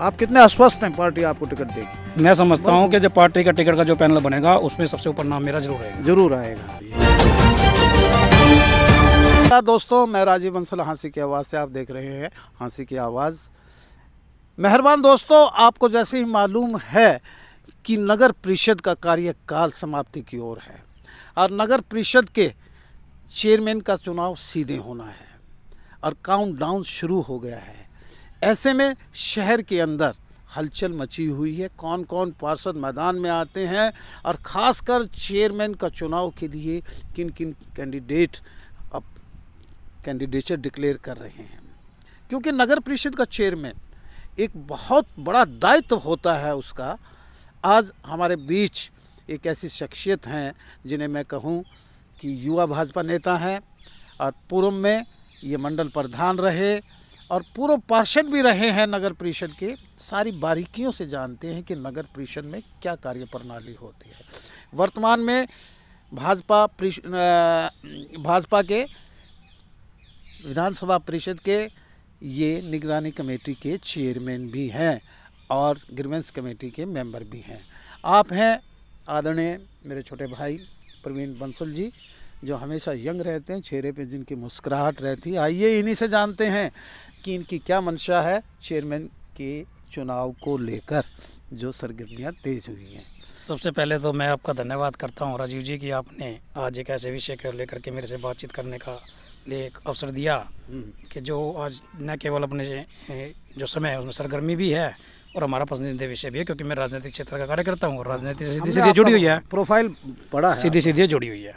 आप कितने आश्वस्त हैं पार्टी आपको टिकट देगी मैं समझता हूँ कि जब पार्टी का टिकट का जो पैनल बनेगा उसमें सबसे ऊपर नाम मेरा जरूर आएगा जरूर आएगा हाँ दोस्तों मैं राजीव बंसल हांसी की आवाज़ से आप देख रहे हैं हांसी की आवाज़ मेहरबान दोस्तों आपको जैसे ही मालूम है कि नगर परिषद का कार्यकाल समाप्ति की ओर है और नगर परिषद के चेयरमैन का चुनाव सीधे होना है और काउंटडाउन शुरू हो गया है ऐसे में शहर के अंदर हलचल मची हुई है कौन कौन पार्षद मैदान में आते हैं और ख़ासकर चेयरमैन का चुनाव के लिए किन किन कैंडिडेट अब कैंडिडेचर डिक्लेयर कर रहे हैं क्योंकि नगर परिषद का चेयरमैन एक बहुत बड़ा दायित्व होता है उसका आज हमारे बीच एक ऐसी शख्सियत हैं जिन्हें मैं कहूँ कि युवा भाजपा नेता हैं और पूर्व में ये मंडल प्रधान रहे और पूर्व पार्षद भी रहे हैं नगर परिषद के सारी बारीकियों से जानते हैं कि नगर परिषद में क्या कार्य प्रणाली होती है वर्तमान में भाजपा भाजपा के विधानसभा परिषद के ये निगरानी कमेटी के चेयरमैन भी हैं और ग्रीवेंस कमेटी के मेंबर भी हैं आप हैं आदरणीय मेरे छोटे भाई प्रवीण बंसल जी जो हमेशा यंग रहते हैं चेहरे पे जिनकी मुस्कुराहट रहती है आइए इन्हीं से जानते हैं कि इनकी क्या मंशा है चेयरमैन के चुनाव को लेकर जो सरगर्मियाँ तेज हुई हैं सबसे पहले तो मैं आपका धन्यवाद करता हूँ राजीव जी कि आपने आज एक ऐसे विषय को लेकर के मेरे से बातचीत करने का लिए एक अवसर दिया हम्म। कि जो आज न केवल अपने जो समय है उसमें सरगर्मी भी है और हमारा पसंदीदा विषय भी है क्योंकि मैं राजनीतिक क्षेत्र का कार्य करता हूँ राजनीति से सीधी सीधी जुड़ी हुई है प्रोफाइल बड़ा सीधी सीधी जुड़ी हुई है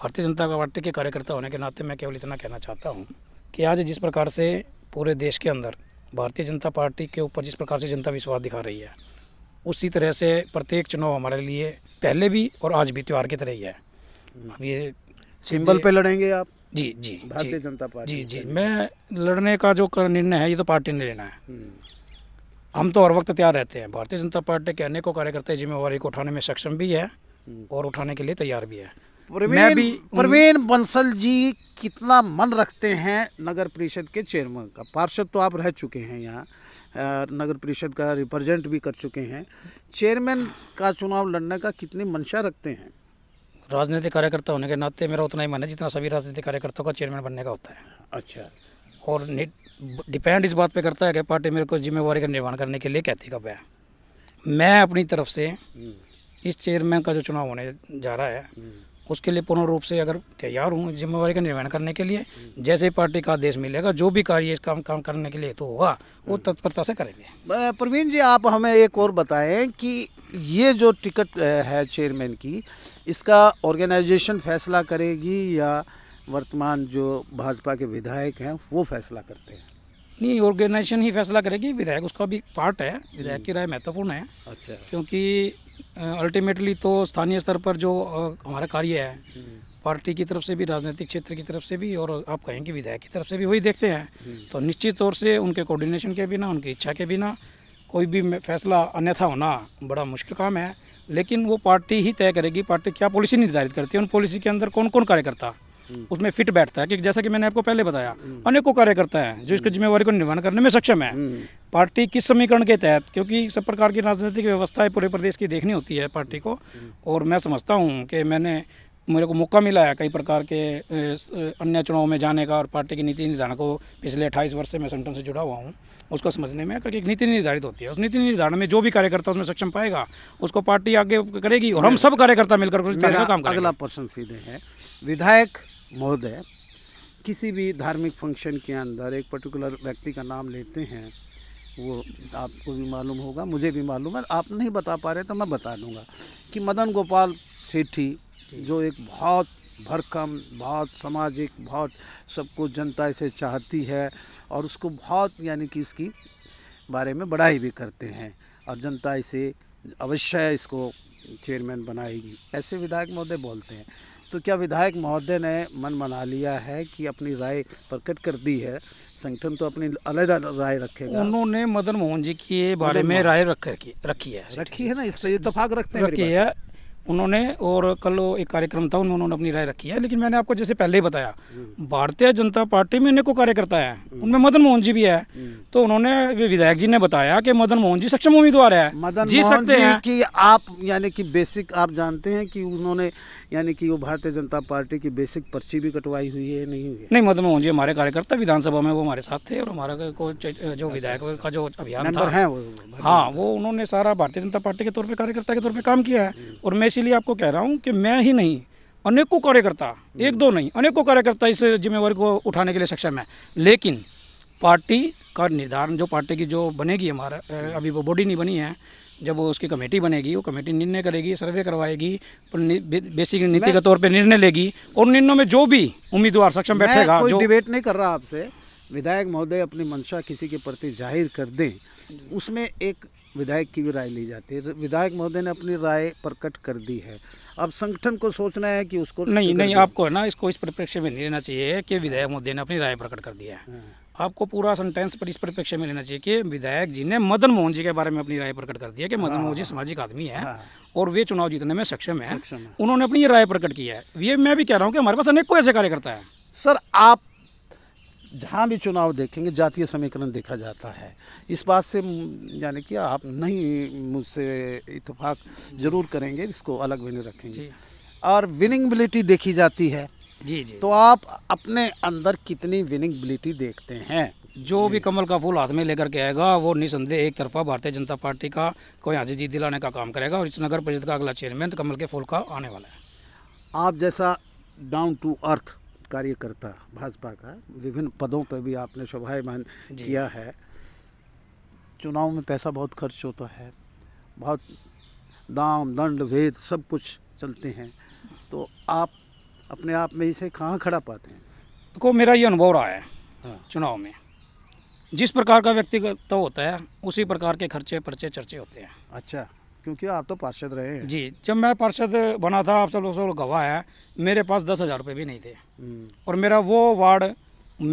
भारतीय जनता पार्टी के कार्यकर्ता होने के नाते मैं केवल इतना कहना चाहता हूँ कि आज जिस प्रकार से पूरे देश के अंदर भारतीय जनता पार्टी के ऊपर जिस प्रकार से जनता विश्वास दिखा रही है उसी तरह से प्रत्येक चुनाव हमारे लिए पहले भी और आज भी त्यौहार की तरह ही है अब ये सिंबल पे लड़ेंगे आप जी जी भारतीय जनता पार्टी जी जी मैं लड़ने का जो निर्णय है ये तो पार्टी ने लेना है हम्म। हम तो हर वक्त तैयार रहते हैं भारतीय जनता पार्टी के अनेकों कार्यकर्ता जिम्मेवारी को उठाने में सक्षम भी है हम्म। और उठाने के लिए तैयार भी है प्रवीण प्रवीण बंसल जी कितना मन रखते हैं नगर परिषद के चेयरमैन का पार्षद तो आप रह चुके हैं यहाँ नगर परिषद का रिप्रेजेंट भी कर चुके हैं चेयरमैन का चुनाव लड़ने का कितनी मंशा रखते हैं राजनीतिक कार्यकर्ता होने के नाते मेरा उतना ही मन है जितना सभी राजनीतिक कार्यकर्ताओं का चेयरमैन बनने का होता है अच्छा और डिपेंड इस बात पे करता है कि पार्टी मेरे को जिम्मेवारी का निर्माण करने के लिए कहती कब है मैं अपनी तरफ से हम्म। इस चेयरमैन का जो चुनाव होने जा रहा है हम्म। उसके लिए पूर्ण रूप से अगर तैयार हूँ जिम्मेवारी का निर्वहन करने के लिए जैसे पार्टी का आदेश मिलेगा जो भी कार्य इस काम काम करने के लिए तो होगा वो हम्म। तत्परता से करेंगे प्रवीण जी आप हमें एक और बताएं कि ये जो टिकट है चेयरमैन की इसका ऑर्गेनाइजेशन फैसला करेगी या वर्तमान जो भाजपा के विधायक हैं वो फैसला करते हैं नहीं ऑर्गेनाइजेशन ही फैसला करेगी विधायक उसका भी पार्ट है विधायक की राय महत्वपूर्ण है अच्छा क्योंकि अल्टीमेटली तो स्थानीय स्तर पर जो हमारा कार्य है पार्टी की तरफ से भी राजनीतिक क्षेत्र की तरफ से भी और आप कहेंगे विधायक की तरफ से भी वही देखते हैं तो निश्चित तौर से उनके कोऑर्डिनेशन के बिना उनकी इच्छा के बिना कोई भी फैसला अन्यथा होना बड़ा मुश्किल काम है लेकिन वो पार्टी ही तय करेगी पार्टी क्या पॉलिसी निर्धारित करती है उन पॉलिसी के अंदर कौन कौन कार्यकर्ता हम्म। उसमें फिट बैठता है कि जैसा कि मैंने आपको पहले बताया अनेकों कार्य करता है जो इसकी हम्म। जिम्मेवारी को निर्वहन करने में सक्षम है हम्म। पार्टी किस समीकरण के तहत क्योंकि सब प्रकार की राजनीतिक व्यवस्थाएं पूरे प्रदेश की देखनी होती है पार्टी को और मैं समझता हूँ कि मैंने मेरे को मौका मिला है कई प्रकार के अन्य चुनाव में जाने का और पार्टी की नीति निर्धारण को पिछले अट्ठाईस वर्ष से मैं संगठन से जुड़ा हुआ हूँ उसको समझने में क्योंकि नीति निर्धारित होती है उस नीति निर्धारण में जो भी कार्यकर्ता उसमें सक्षम पाएगा उसको पार्टी आगे करेगी और हम सब कार्यकर्ता मिलकर काम अगला प्रश्न सीधे है विधायक महोदय किसी भी धार्मिक फंक्शन के अंदर एक पर्टिकुलर व्यक्ति का नाम लेते हैं वो आपको भी मालूम होगा मुझे भी मालूम है आप नहीं बता पा रहे तो मैं बता दूंगा कि मदन गोपाल सेठी जो एक बहुत भरकम बहुत सामाजिक बहुत सबको जनता इसे चाहती है और उसको बहुत यानी कि इसकी बारे में बढ़ाई भी करते हैं और जनता इसे अवश्य इसको चेयरमैन बनाएगी ऐसे विधायक महोदय बोलते हैं तो क्या विधायक महोदय ने मन मना लिया है कि अपनी राय प्रकट कर दी है संगठन तो अपनी अलग राय रखेगा उन्होंने मदन मोहन जी के बारे में राय रख रखी है रखी है ना इससे इतफाक तो रखते रखी है उन्होंने और कल एक कार्यक्रम था उन्होंने अपनी राय रखी है लेकिन मैंने आपको जैसे पहले ही बताया हम्म। भारतीय जनता पार्टी में अनेकों कार्यकर्ता है हम्म। उनमें मदन मोहन जी भी है हम्म। तो उन्होंने विधायक जी ने बताया कि मदन मोहन जी सक्षम उम्मीदवार है मदन जी सकते हैं कि आप यानी कि बेसिक आप जानते हैं कि उन्होंने यानी कि वो भारतीय जनता पार्टी की बेसिक पर्ची भी कटवाई हुई है नहीं हुई नहीं मतलब मुझे हमारे कार्यकर्ता विधानसभा में वो हमारे साथ थे और हमारा को जो विधायक का जो अभियान था है वो हाँ वो उन्होंने सारा भारतीय जनता पार्टी के तौर पर कार्यकर्ता के तौर पर काम किया है हम्म। और मैं इसीलिए आपको कह रहा हूँ कि मैं ही नहीं अनेकों कार्यकर्ता हम्म। एक दो नहीं अनेकों कार्यकर्ता इस जिम्मेवारी को उठाने के लिए सक्षम है लेकिन पार्टी का निर्धारण जो पार्टी की जो बनेगी हमारा अभी वो बॉडी नहीं बनी है जब वो उसकी कमेटी बनेगी वो कमेटी निर्णय करेगी सर्वे करवाएगी बेसिक नीति के तौर पर निर्णय लेगी और निर्णयों में जो भी उम्मीदवार सक्षम बैठेगा जो डिबेट नहीं कर रहा आपसे विधायक महोदय अपनी मंशा किसी के प्रति जाहिर कर दें उसमें एक विधायक की भी राय ली जाती है विधायक महोदय ने अपनी राय प्रकट कर दी है अब संगठन को सोचना है कि उसको नहीं नहीं आपको है ना इसको इस परिप्रेक्ष्य में नहीं लेना चाहिए कि विधायक महोदय ने अपनी राय प्रकट कर दिया है हाँ। आपको पूरा सेंटेंस पर इस परिप्रेक्ष्य में लेना चाहिए कि विधायक जी ने मदन मोहन जी के बारे में अपनी राय प्रकट कर दिया कि मदन हाँ, मोहन जी हाँ। सामाजिक आदमी है हाँ। और वे चुनाव जीतने में सक्षम है उन्होंने अपनी राय प्रकट की है ये मैं भी कह रहा हूँ कि हमारे पास अनेक कोई ऐसे कार्यकर्ता है सर आप जहाँ भी चुनाव देखेंगे जातीय समीकरण देखा जाता है इस बात से यानी कि आप नहीं मुझसे इतफाक जरूर करेंगे इसको अलग भी रखेंगे और विनिंगबिलिटी देखी जाती है जी जी तो आप अपने अंदर कितनी विनिंग बिलिटी देखते हैं जो भी कमल का फूल हाथ में लेकर के आएगा वो निसंदेह एक तरफा भारतीय जनता पार्टी का कोई हाजी जीत दिलाने का काम करेगा और इस नगर परिषद का अगला चेयरमैन कमल के फूल का आने वाला है आप जैसा डाउन टू अर्थ कार्यकर्ता भाजपा का विभिन्न पदों पर भी आपने शोभायमान किया है चुनाव में पैसा बहुत खर्च होता है बहुत दाम दंड भेद सब कुछ चलते हैं तो आप अपने आप में इसे कहाँ खड़ा पाते हैं देखो मेरा ये अनुभव रहा है हाँ। चुनाव में जिस प्रकार का व्यक्तिगत तो होता है उसी प्रकार के खर्चे पर्चे चर्चे होते हैं अच्छा क्योंकि आप तो पार्षद रहे हैं जी जब मैं पार्षद बना था आप सब लोग सब लोग गवाह है मेरे पास दस हज़ार रुपये भी नहीं थे हम्म। और मेरा वो वार्ड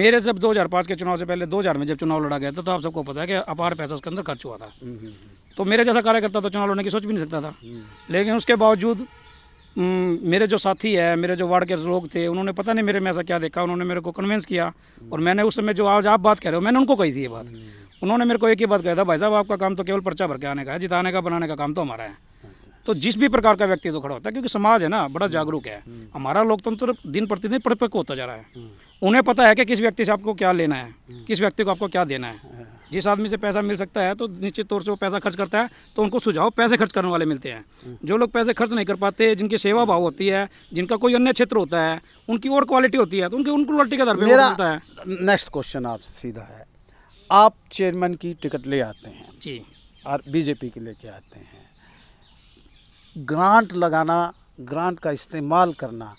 मेरे जब 2005 के चुनाव से पहले 2000 में जब चुनाव लड़ा गया था तो आप सबको पता है कि अपार पैसा उसके अंदर खर्च हुआ था हम्म, हम्म, तो मेरे जैसा कार्यकर्ता तो चुनाव लड़ने की सोच भी नहीं सकता था लेकिन उसके बावजूद हम्म, मेरे जो साथी है मेरे जो वार्ड के लोग थे उन्होंने पता नहीं मेरे में ऐसा क्या देखा उन्होंने मेरे को कन्विंस किया और मैंने उस समय जो आज आप बात कह रहे हो मैंने उनको कही थी ये बात हम्म। उन्होंने मेरे को एक ही बात कहा था भाई साहब आपका काम तो केवल पर्चा भर के आने का है जिताने का बनाने का काम तो हमारा है अच्छा। तो जिस भी प्रकार का व्यक्ति तो खड़ा होता है क्योंकि समाज है ना बड़ा जागरूक है हम्म। हमारा लोकतंत्र दिन प्रतिदिन परिपक्व होता जा रहा है उन्हें पता है कि किस व्यक्ति से आपको क्या लेना है हम्म। किस व्यक्ति को आपको क्या देना है हाँ। जिस आदमी से पैसा मिल सकता है तो निश्चित तौर से वो पैसा खर्च करता है तो उनको सुझाव पैसे खर्च करने वाले मिलते हैं हम्म। जो लोग पैसे खर्च नहीं कर पाते जिनकी सेवा भाव होती है जिनका कोई अन्य क्षेत्र होता है उनकी और क्वालिटी होती है तो उनकी उन क्वालिटी का आधार पर होता है नेक्स्ट क्वेश्चन आपसे सीधा है आप चेयरमैन की टिकट ले आते हैं जी और बीजेपी के लेके आते हैं ग्रांट लगाना ग्रांट का इस्तेमाल करना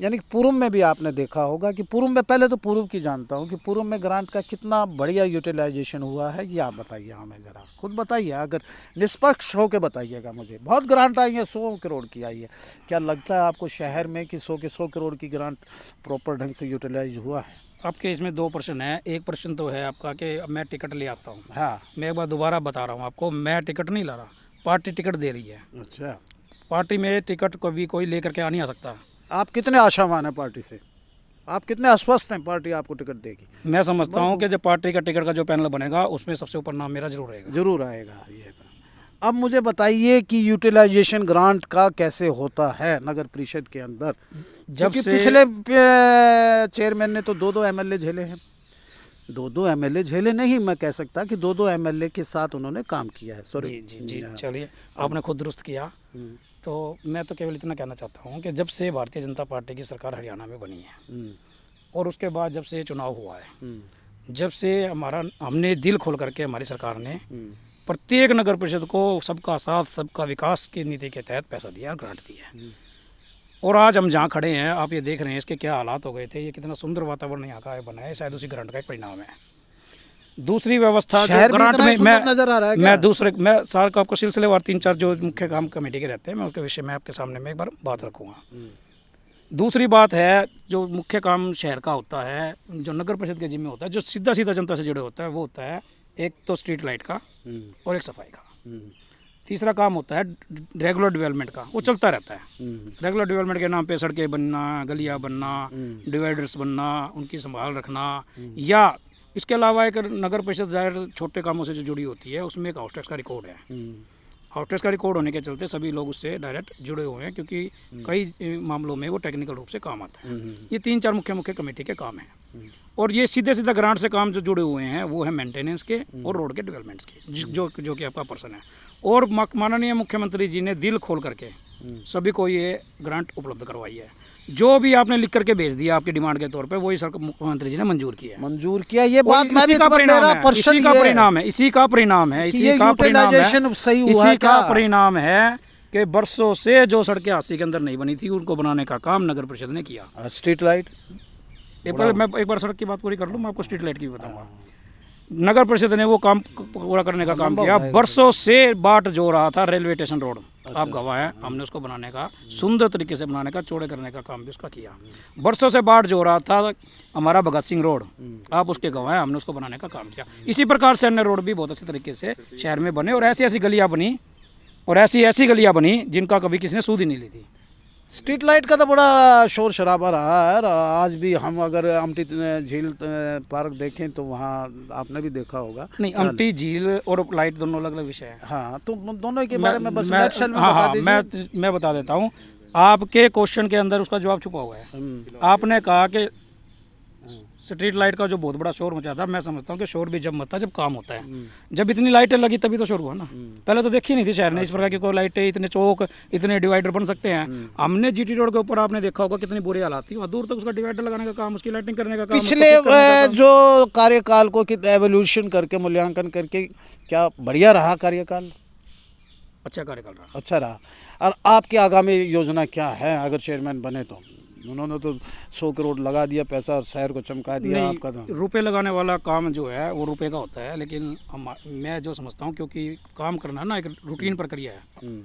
यानी कि पूर्व में भी आपने देखा होगा कि पूर्व में पहले तो पूर्व की जानता हूँ कि पूर्व में ग्रांट का कितना बढ़िया यूटिलाइजेशन हुआ है ये आप बताइए हमें ज़रा खुद बताइए अगर निष्पक्ष होकर बताइएगा मुझे बहुत ग्रांट आई है सौ करोड़ की आई है क्या लगता है आपको शहर में कि सौ के सौ करोड़ की ग्रांट प्रॉपर ढंग से यूटिलाइज हुआ है आपके इसमें दो प्रश्न है एक प्रश्न तो है आपका कि मैं टिकट ले आता हूँ हाँ मैं एक बार दोबारा बता रहा हूँ आपको मैं टिकट नहीं ला रहा पार्टी टिकट दे रही है अच्छा पार्टी में टिकट कभी कोई लेकर के आ नहीं आ सकता आप कितने आशावान हैं पार्टी से आप कितने आश्वस्त हैं पार्टी आपको टिकट देगी मैं समझता हूँ कि जब पार्टी का टिकट का जो पैनल बनेगा उसमें सबसे ऊपर नाम मेरा जरूर रहेगा जरूर आएगा ये अब मुझे बताइए कि यूटिलाइजेशन ग्रांट का कैसे होता है नगर परिषद के अंदर जब पिछले चेयरमैन ने तो दो दो एम झेले हैं दो दो एमएलए झेले नहीं मैं कह सकता कि दो दो एम के साथ उन्होंने काम किया है सॉरी जी जी, जी चलिए आपने खुद दुरुस्त किया हम्म। तो मैं तो केवल इतना कहना चाहता हूँ कि जब से भारतीय जनता पार्टी की सरकार हरियाणा में बनी है हम्म। और उसके बाद जब से चुनाव हुआ है हम्म। जब से हमारा हमने दिल खोल करके हमारी सरकार ने हम्म। प्रत्येक नगर परिषद को सबका साथ सबका विकास की नीति के तहत पैसा दिया और ग्रांट दिया और आज हम जहाँ खड़े हैं आप ये देख रहे हैं इसके क्या हालात हो गए थे ये कितना सुंदर वातावरण यहाँ का बना है शायद उसी ग्रांट का एक परिणाम है दूसरी व्यवस्था शहर ग्रांट में मैं नजर आ रहा है मैं दूसरे मैं सार को आपको सिलसिलेवार तीन चार जो मुख्य काम कमेटी के रहते हैं मैं उसके विषय में आपके सामने में एक बार बात रखूँगा हम्म। दूसरी बात है जो मुख्य काम शहर का होता है जो नगर परिषद के जिम्मे होता है जो सीधा सीधा जनता से जुड़े होता है वो होता है एक तो स्ट्रीट लाइट का हम्म। और एक सफाई का हम्म। तीसरा काम होता है रेगुलर डेवलपमेंट का वो चलता रहता है रेगुलर डेवलपमेंट के नाम पे सड़कें बनना गलियां बनना डिवाइडर्स बनना उनकी संभाल रखना या इसके अलावा एक नगर परिषद जाहिर छोटे कामों से जो जुड़ी होती है उसमें एक हाउस का रिकॉर्ड है हाउस हम्म। का रिकॉर्ड होने के चलते सभी लोग उससे डायरेक्ट जुड़े हुए हैं क्योंकि हम्म। कई मामलों में वो टेक्निकल रूप से काम आता है हम्म, ये तीन चार मुख्य मुख्य कमेटी के काम हैं और ये सीधे सीधा ग्रांट से काम जो जुड़े हुए हैं वो है मेंटेनेंस के और रोड के डेवलपमेंट्स के जो जो कि आपका पर्सन है और माननीय मुख्यमंत्री जी ने दिल खोल करके सभी को ये ग्रांट उपलब्ध करवाई है जो भी आपने लिख करके भेज दिया आपकी डिमांड के तौर पे वही सर मुख्यमंत्री जी ने मंजूर किया मंजूर किया ये बात मैं भी का तो परिणाम है इसी का परिणाम है इसी का परिणाम है इसी का परिणाम है इसी का परिणाम है कि बरसों से जो सड़कें हाथी के अंदर नहीं बनी थी उनको बनाने का काम नगर परिषद ने किया स्ट्रीट लाइट एक बार मैं एक बार सड़क की बात पूरी कर लूँ मैं आपको स्ट्रीट लाइट की बताऊँगा हाँ। नगर परिषद ने वो काम पूरा करने का काम किया बरसों से बाट जो रहा था रेलवे स्टेशन रोड अच्छा। आप गवाह हैं हाँ। हमने उसको बनाने का सुंदर तरीके से बनाने का चौड़े करने का काम भी उसका किया बरसों से बाट जो रहा था हमारा भगत सिंह रोड हम्म। आप उसके गवाह हैं हमने उसको बनाने का काम किया इसी प्रकार से अन्य रोड भी बहुत अच्छे तरीके से शहर में बने और ऐसी ऐसी गलियाँ बनी और ऐसी ऐसी गलियाँ बनी जिनका कभी किसी ने सूद ही नहीं ली थी स्ट्रीट लाइट का तो बड़ा शोर शराबा रहा है और आज भी हम अगर अमटी झील पार्क देखें तो वहाँ आपने भी देखा होगा नहीं अमटी झील और लाइट दोनों अलग अलग विषय है हाँ तो दोनों के बारे में बस मैं, में हाँ, बता हाँ, मैं मैं बता देता हूँ आपके क्वेश्चन के अंदर उसका जवाब छुपा हुआ है हम्म। आपने कहा कि स्ट्रीट लाइट का जो बहुत बड़ा शोर मचा था मैं समझता हूँ कि शोर भी जब मचता जब काम होता है हम्म। जब इतनी लाइटें लगी तभी तो शोर हुआ ना हम्म। पहले तो देखी नहीं थी शहर ने इस अच्छा। प्रकार की कोई लाइटें इतने चौक इतने डिवाइडर बन सकते हैं हम्म। हमने जीटी रोड के ऊपर आपने देखा होगा कितनी बुरी हालात थी दूर तक उसका डिवाइडर लगाने का काम उसकी लाइटिंग करने का काम पिछले जो कार्यकाल को एवोल्यूशन करके मूल्यांकन करके क्या बढ़िया रहा कार्यकाल अच्छा कार्यकाल रहा अच्छा रहा और आपकी आगामी योजना क्या है अगर चेयरमैन बने तो उन्होंने तो सौ करोड़ लगा दिया पैसा शहर को चमका दिया आपका था तो। रुपये लगाने वाला काम जो है वो रुपये का होता है लेकिन हम मैं जो समझता हूँ क्योंकि काम करना ना एक रूटीन प्रक्रिया है हम्म।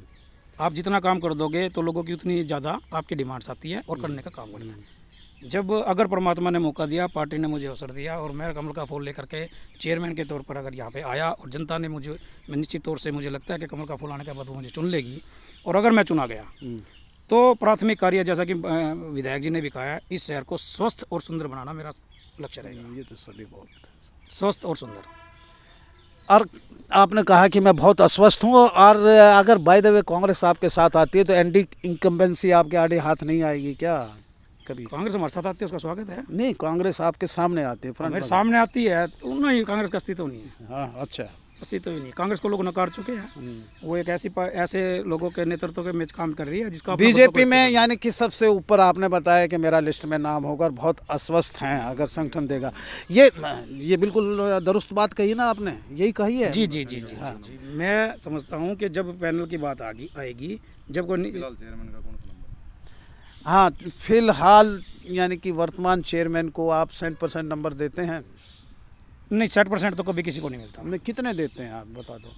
आप जितना काम कर दोगे तो लोगों की उतनी ज़्यादा आपकी डिमांड्स आती है और करने का काम करना है हम्म। जब अगर परमात्मा ने मौका दिया पार्टी ने मुझे अवसर दिया और मैं कमल का फूल लेकर के चेयरमैन के तौर पर अगर यहाँ पे आया और जनता ने मुझे निश्चित तौर से मुझे लगता है कि कमल का फूल आने के बाद वो मुझे चुन लेगी और अगर मैं चुना गया हम्म। तो प्राथमिक कार्य जैसा कि विधायक जी ने भी कहा है इस शहर को स्वस्थ और सुंदर बनाना मेरा लक्ष्य रहेगा ये तो सभी बहुत स्वस्थ और सुंदर और आपने कहा कि मैं बहुत अस्वस्थ हूँ और अगर बाय द वे कांग्रेस आपके साथ आती है तो एंटी इनकम्बेंसी आपके आड़े हाथ नहीं आएगी क्या कभी कांग्रेस हमारे साथ आती है उसका स्वागत है नहीं कांग्रेस आपके सामने आती है फ्रंट सामने आती है तो नहीं कांग्रेस का अस्तित्व नहीं है हाँ अच्छा अस्तित्व ही नहीं कांग्रेस को लोग नकार चुके हैं हम्म। वो एक ऐसी ऐसे लोगों के नेतृत्व के में काम कर रही है जिसका बीजेपी में यानी कि सबसे ऊपर आपने बताया कि मेरा लिस्ट में नाम होगा और बहुत अस्वस्थ हैं अगर संगठन देगा ये ये बिल्कुल दुरुस्त बात कही ना आपने यही कही है जी जी जी जी, हाँ। जी, मैं समझता हूँ कि जब पैनल की बात आएगी जब कोई हाँ फिलहाल यानी कि वर्तमान चेयरमैन को आप सेंट परसेंट नंबर देते हैं नहीं साठ परसेंट तो कभी किसी को नहीं मिलता नहीं कितने देते हैं आप बता दो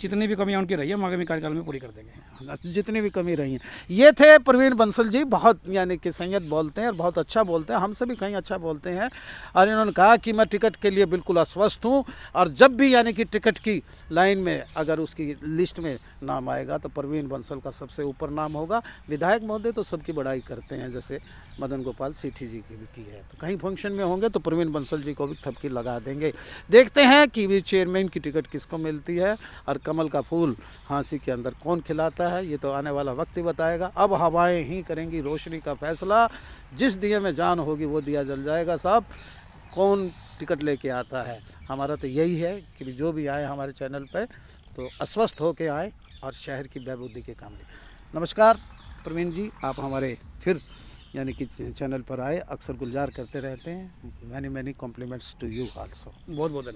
जितनी भी कमियाँ उनकी रही है हम आगामी कार्यकाल में पूरी कर देंगे अच्छा, जितनी भी कमी रही है ये थे प्रवीण बंसल जी बहुत यानी कि संयत बोलते हैं और बहुत अच्छा बोलते हैं हमसे भी कहीं अच्छा बोलते हैं और इन्होंने कहा कि मैं टिकट के लिए बिल्कुल अस्वस्थ हूँ और जब भी यानी कि टिकट की लाइन में अगर उसकी लिस्ट में नाम आएगा तो प्रवीण बंसल का सबसे ऊपर नाम होगा विधायक महोदय तो सबकी बड़ाई करते हैं जैसे मदन गोपाल सेठी जी की भी की है तो कहीं फंक्शन में होंगे तो प्रवीण बंसल जी को भी थपकी लगा देंगे देखते हैं कि भी चेयरमैन की टिकट किसको मिलती है और कमल का फूल हाँसी के अंदर कौन खिलाता है ये तो आने वाला वक्त ही बताएगा अब हवाएं ही करेंगी रोशनी का फैसला जिस दिए में जान होगी वो दिया जल जाएगा साहब कौन टिकट लेके आता है हमारा तो यही है कि जो भी आए हमारे चैनल पे तो अस्वस्थ होके आए और शहर की बहबूदी के काम लें नमस्कार प्रवीण जी आप हमारे फिर यानी कि चैनल पर आए अक्सर गुलजार करते रहते हैं many many compliments to you also बहुत बहुत धन्यवाद